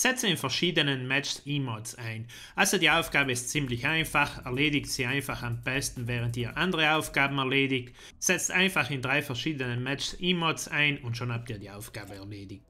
Setze in verschiedenen Matched Emotes ein. Also die Aufgabe ist ziemlich einfach, erledigt sie einfach am besten, während ihr andere Aufgaben erledigt. Setzt einfach in drei verschiedenen Matched Emotes ein und schon habt ihr die Aufgabe erledigt.